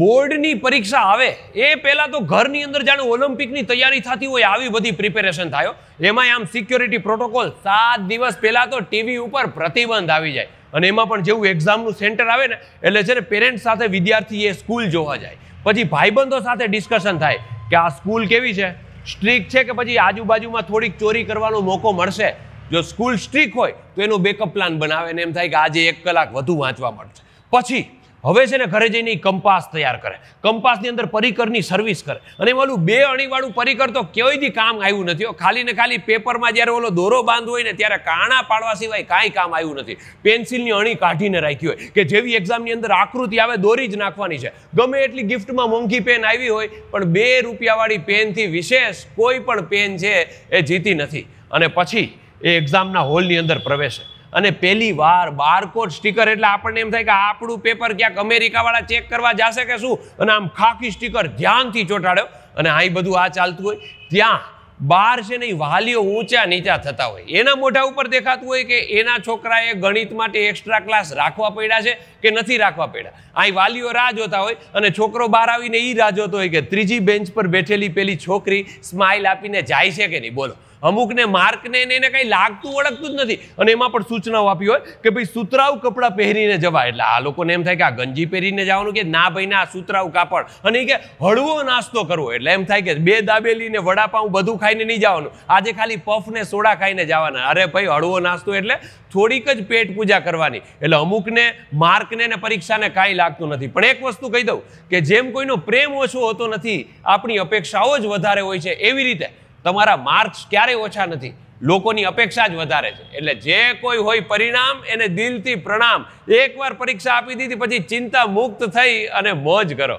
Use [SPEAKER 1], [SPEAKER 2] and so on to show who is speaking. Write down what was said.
[SPEAKER 1] બોર્ડની પરીક્ષા આવે એ પહેલાં તો ઘરની અંદર જાણે ઓલિમ્પિકની તૈયારી થતી હોય આવી બધી પ્રિપેરેશન થાય એમાં આમ સિક્યોરિટી પ્રોટોકોલ સાત દિવસ પહેલાં તો ટીવી ઉપર પ્રતિબંધ આવી જાય અને એમાં પણ જેવું એક્ઝામનું સેન્ટર આવે ને એટલે છે ને પેરેન્ટ્સ સાથે વિદ્યાર્થી એ સ્કૂલ જોવા જાય પછી ભાઈબંધો સાથે ડિસ્કશન થાય કે આ સ્કૂલ કેવી છે સ્ટ્રીક છે કે પછી આજુબાજુમાં થોડીક ચોરી કરવાનો મોકો મળશે જો સ્કૂલ સ્ટ્રીક હોય તો એનો બેકઅપ પ્લાન બનાવે ને એમ થાય કે આજે એક કલાક વધુ વાંચવા મળશે પછી હવે છે ને ઘરે જઈને કંપાસ તૈયાર કરે કંપાસની અંદર પરિકરની સર્વિસ કરે અને ઓલું બે અણીવાળું પરિકર તો કોઈથી કામ આવ્યું નથી ખાલી ને ખાલી પેપરમાં જ્યારે ઓલો દોરો બાંધવો હોય ને ત્યારે કાણા પાડવા સિવાય કાંઈ કામ આવ્યું નથી પેન્સિલની અણી કાઢીને રાખી હોય કે જેવી એક્ઝામની અંદર આકૃતિ આવે દોરી જ નાખવાની છે ગમે એટલી ગિફ્ટમાં મોંઘી પેન આવી હોય પણ બે રૂપિયાવાળી પેનથી વિશેષ કોઈ પણ પેન છે એ જીતી નથી અને પછી એ એક્ઝામના હોલની અંદર પ્રવેશે અને પહેલી વાર બારકોડ સ્ટીકર એટલે આપણને એમ થાય કે આપણું પેપર ક્યાંક અમેરિકાવાળા ચેક કરવા જશે કે શું અને આમ ખાખી સ્ટીકર ધ્યાનથી ચોંટાડ્યો અને આ બધું આ ચાલતું હોય ત્યાં બાર છે ને વાલીઓ ઊંચા નીચા થતા હોય એના મોઢા ઉપર દેખાતું હોય કે એના છોકરાએ ગણિત માટે એક્સ્ટ્રા ક્લાસ રાખવા પડ્યા છે કે નથી રાખવા પડ્યા અહીં વાલીઓ રાહ જોતા હોય અને છોકરો બહાર આવીને એ રાહ જોતો હોય કે ત્રીજી બેન્ચ પર બેઠેલી પેલી છોકરી સ્માઇલ આપીને જાય છે કે નહીં બોલો અમુકને માર્કને એને કંઈ લાગતું ઓળખતું જ નથી અને એમાં પણ સૂચનાઓ આપી હોય કે ભાઈ સુતરાઉ કપડાં પહેરીને જવા એટલે આ લોકોને એમ થાય કે આ ગંજી પહેરીને જવાનું કે ના ભાઈ ના સુતરાઉ કાપડ અને કે હળવો નાસ્તો કરવો એટલે એમ થાય કે બે દાબેલીને વડાપાઉં બધું ખાઈને નહીં જવાનું આજે ખાલી પફને સોડા ખાઈને જવાના અરે ભાઈ હળવો નાસ્તો એટલે થોડીક જ પેટ પૂજા કરવાની એટલે અમુકને માર્કને ને પરીક્ષાને કાંઈ લાગતું નથી પણ એક વસ્તુ કહી દઉં કે જેમ કોઈનો પ્રેમ ઓછો હોતો નથી આપણી અપેક્ષાઓ જ વધારે હોય છે એવી રીતે તમારા માર્ક્સ ક્યારેય ઓછા નથી લોકોની અપેક્ષા જ વધારે છે એટલે જે કોઈ હોય પરિણામ એને દિલથી પ્રણામ એકવાર પરીક્ષા આપી દીધી પછી ચિંતા મુક્ત થઈ અને મોજ કરો